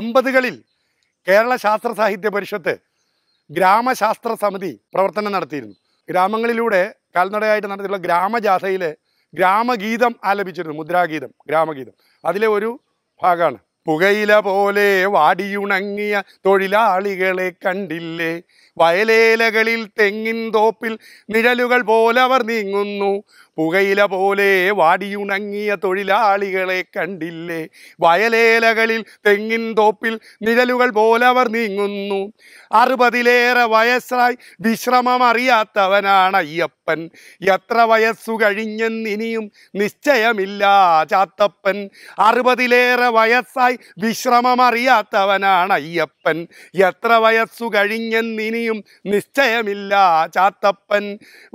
എൺപതുകളിൽ കേരള ശാസ്ത്ര സാഹിത്യ പരിഷത്ത് ഗ്രാമശാസ്ത്ര സമിതി പ്രവർത്തനം നടത്തിയിരുന്നു ഗ്രാമങ്ങളിലൂടെ കാൽനടയായിട്ട് നടത്തിയിട്ടുള്ള ഗ്രാമജാഥയിൽ ഗ്രാമഗീതം ആലപിച്ചിരുന്നു മുദ്രാഗീതം ഗ്രാമഗീതം അതിലെ ഒരു ഭാഗമാണ് പുകയില പോലെ വാടിയുണങ്ങിയ തൊഴിലാളികളെ കണ്ടില്ലേ വയലേലകളിൽ തെങ്ങിൻ തോപ്പിൽ നിഴലുകൾ പോലെ അവർ നീങ്ങുന്നു പുകയില പോലെ വാടിയുണങ്ങിയ തൊഴിലാളികളെ കണ്ടില്ലേ വയലേലകളിൽ തെങ്ങിൻ തോപ്പിൽ നിഴലുകൾ പോലെ അവർ നീങ്ങുന്നു അറുപതിലേറെ വയസ്സായി വിശ്രമം അറിയാത്തവനാണ് അയ്യപ്പൻ എത്ര വയസ്സു ഇനിയും നിശ്ചയമില്ല ചാത്തപ്പൻ അറുപതിലേറെ വയസ്സായി വിശ്രമം അറിയാത്തവനാണ് അയ്യപ്പൻ എത്ര വയസ്സു ഇനിയും നിശ്ചയമില്ല ചാത്തപ്പൻ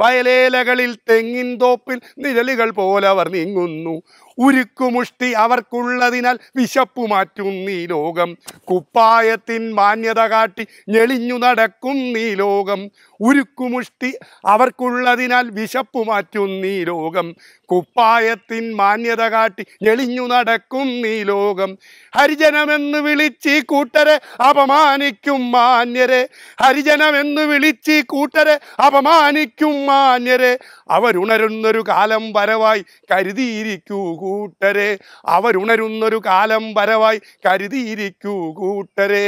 വയലേലകളിൽ തെങ്ങിൻ തോപ്പിൽ നിഴലുകൾ പോലെ നീങ്ങുന്നു ഉരുക്കുമുഷ്ടി അവർക്കുള്ളതിനാൽ വിശപ്പു മാറ്റുന്നീ ലോകം കുപ്പായത്തിൻ മാന്യത കാട്ടി ഞെളിഞ്ഞു നടക്കും നീ ലോകം ഉരുക്കുമുഷ്ടി അവർക്കുള്ളതിനാൽ വിശപ്പു മാറ്റുന്നീ ലോകം കുപ്പായത്തിൻ മാന്യത കാട്ടി ഞെളിഞ്ഞു നടക്കും നീ ലോകം ഹരിജനമെന്ന് വിളിച്ച് കൂട്ടരെ അപമാനിക്കും മാന്യരെ ഹരിജനമെന്ന് വിളിച്ച് കൂട്ടരെ അപമാനിക്കും മാന്യരെ അവരുണരുന്നൊരു കാലം വരവായി കരുതിയിരിക്കൂ കൂട്ടരെ അവരുണരുന്നൊരു കാലം വരവായി കരുതിയിരിക്കൂ കൂട്ടരെ